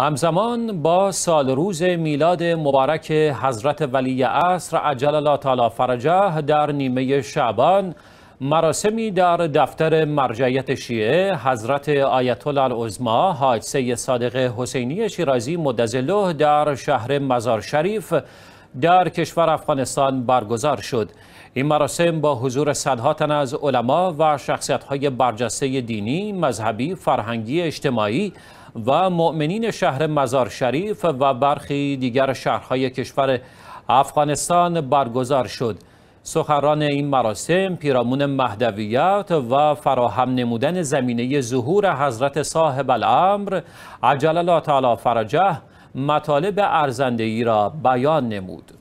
همزمان با سال روز میلاد مبارک حضرت ولی عصر عجل الله تعالی فرجه در نیمه شعبان مراسمی در دفتر مرجعیت شیعه حضرت آیت الله العظما حاج سید صادق حسینی شیرازی مدزله در شهر مزار شریف در کشور افغانستان برگزار شد این مراسم با حضور صدها تن از علما و های برجسته دینی، مذهبی، فرهنگی، اجتماعی و مؤمنین شهر مزار شریف و برخی دیگر شهرهای کشور افغانستان برگزار شد سخران این مراسم پیرامون مهدویت و فراهم نمودن زمینه ظهور حضرت صاحب الامر عجل الله تعالی فرجه مطالب ای را بیان نمود